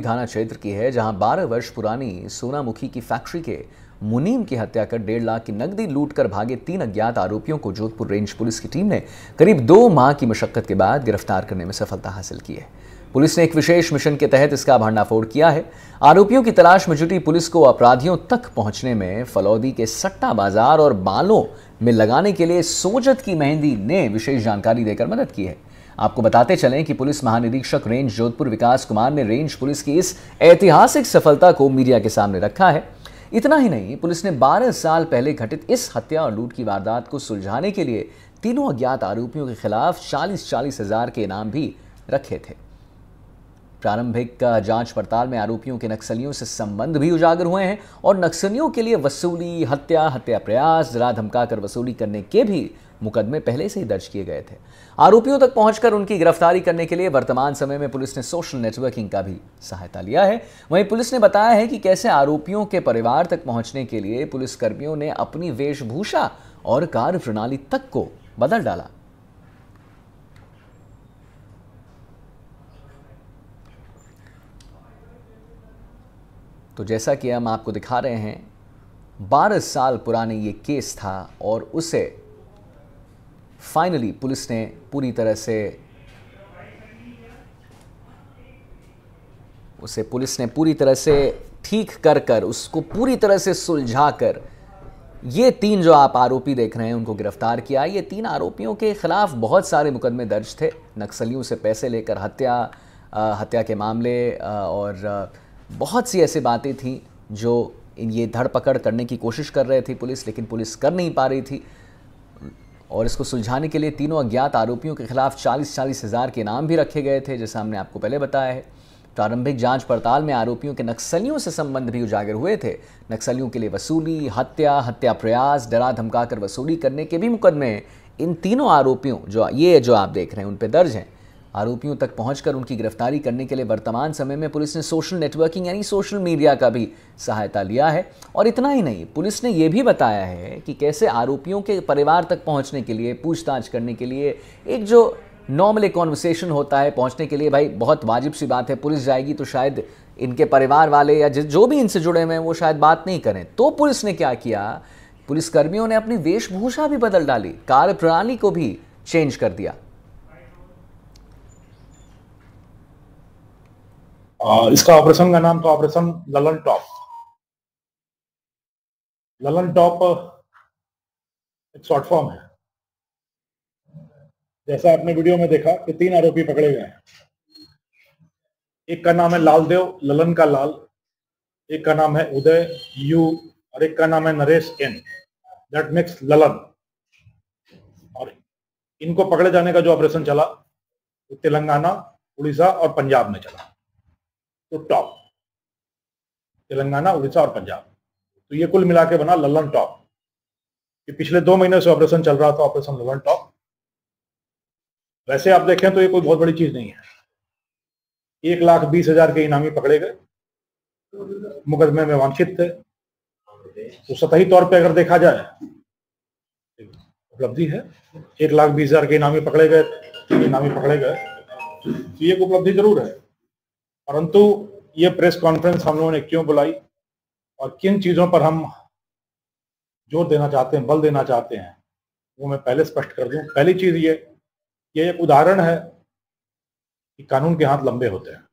थाना क्षेत्र की है जहां 12 वर्ष पुरानी सोनामुखी की फैक्ट्री के मुनीम की हत्या कर डेढ़ लाख की नकदी लूटकर भागे तीन अज्ञात आरोपियों को जोधपुर रेंज पुलिस की टीम ने करीब दो माह की मशक्कत के बाद गिरफ्तार करने में सफलता हासिल की है पुलिस ने एक विशेष मिशन के तहत इसका भंडाफोड़ किया है आरोपियों की तलाश में जुटी पुलिस को अपराधियों तक पहुंचने में फलौदी के सट्टा बाजार और बालों में लगाने के लिए सोजत की मेहंदी ने विशेष जानकारी देकर मदद की है आपको बताते चलें कि पुलिस महानिरीक्षक रेंज जोधपुर विकास कुमार ने रेंज पुलिस की इस ऐतिहासिक सफलता को मीडिया के सामने रखा है इतना ही नहीं पुलिस ने 12 साल पहले घटित इस हत्या और लूट की वारदात को सुलझाने के लिए तीनों अज्ञात आरोपियों के खिलाफ चालीस चालीस हजार के इनाम भी रखे थे प्रारंभिक जांच पड़ताल में आरोपियों के नक्सलियों से संबंध भी उजागर हुए हैं और नक्सलियों के लिए वसूली हत्या हत्या प्रयास जरा धमका कर वसूली करने के भी मुकदमे पहले से ही दर्ज किए गए थे आरोपियों तक पहुंचकर उनकी गिरफ्तारी करने के लिए वर्तमान समय में पुलिस ने सोशल नेटवर्किंग का भी सहायता लिया है वहीं पुलिस ने बताया है कि कैसे आरोपियों के परिवार तक पहुंचने के लिए पुलिसकर्मियों ने अपनी वेशभूषा और कार्य प्रणाली तक को बदल डाला तो जैसा कि हम आपको दिखा रहे हैं 12 साल पुराने ये केस था और उसे फाइनली पुलिस ने पूरी तरह से उसे पुलिस ने पूरी तरह से ठीक कर कर उसको पूरी तरह से सुलझा कर ये तीन जो आप आरोपी देख रहे हैं उनको गिरफ्तार किया ये तीन आरोपियों के ख़िलाफ़ बहुत सारे मुकदमे दर्ज थे नक्सलियों से पैसे लेकर हत्या आ, हत्या के मामले आ, और आ, बहुत सी ऐसी बातें थी जो इन ये धड़पकड़ करने की कोशिश कर रहे थे पुलिस लेकिन पुलिस कर नहीं पा रही थी और इसको सुलझाने के लिए तीनों अज्ञात आरोपियों के खिलाफ चालीस चालीस हज़ार के इनाम भी रखे गए थे जैसा हमने आपको पहले बताया है प्रारंभिक जांच पड़ताल में आरोपियों के नक्सलियों से संबंध भी उजागर हुए थे नक्सलियों के लिए वसूली हत्या हत्या प्रयास डरा धमकाकर वसूली करने के भी मुकदमे इन तीनों आरोपियों जो ये जो आप देख रहे हैं उन पर दर्ज हैं आरोपियों तक पहुंचकर उनकी गिरफ्तारी करने के लिए वर्तमान समय में पुलिस ने सोशल नेटवर्किंग यानी सोशल मीडिया का भी सहायता लिया है और इतना ही नहीं पुलिस ने यह भी बताया है कि कैसे आरोपियों के परिवार तक पहुंचने के लिए पूछताछ करने के लिए एक जो नॉर्मल एक कॉन्वर्सेशन होता है पहुंचने के लिए भाई बहुत वाजिब सी बात है पुलिस जाएगी तो शायद इनके परिवार वाले या जो भी इनसे जुड़े हुए हैं वो शायद बात नहीं करें तो पुलिस ने क्या किया पुलिसकर्मियों ने अपनी वेशभूषा भी बदल डाली कार्य प्रणाली को भी चेंज कर दिया इसका ऑपरेशन का नाम था operation Lalan top Lalan top एक शॉर्ट फॉर्म है जैसा आपने वीडियो में देखा कि तीन आरोपी पकड़े गए हैं एक का नाम है लालदेव ललन का लाल एक का नाम है उदय यू और एक का नाम है नरेश एन दैट मेक्स ललन और इनको पकड़े जाने का जो ऑपरेशन चला वो तेलंगाना उड़ीसा और पंजाब में चला तो टॉप तेलंगाना उड़ीसा और पंजाब तो ये कुल मिला के बना ललन टॉप ये पिछले दो महीने से ऑपरेशन चल रहा था ऑपरेशन ललन टॉप वैसे आप देखें तो ये कोई बहुत बड़ी चीज नहीं है एक लाख बीस हजार के इनामी पकड़े गए मुकदमे में वांछित थे तो सतही तौर पे अगर देखा जाए उपलब्धि है एक लाख बीस हजार के इनामी पकड़े गए इनामी पकड़े गए तो ये उपलब्धि जरूर है परंतु ये प्रेस कॉन्फ्रेंस हम लोगों ने क्यों बुलाई और किन चीज़ों पर हम जोर देना चाहते हैं बल देना चाहते हैं वो मैं पहले स्पष्ट कर दूं पहली चीज़ ये ये एक उदाहरण है कि कानून के हाथ लंबे होते हैं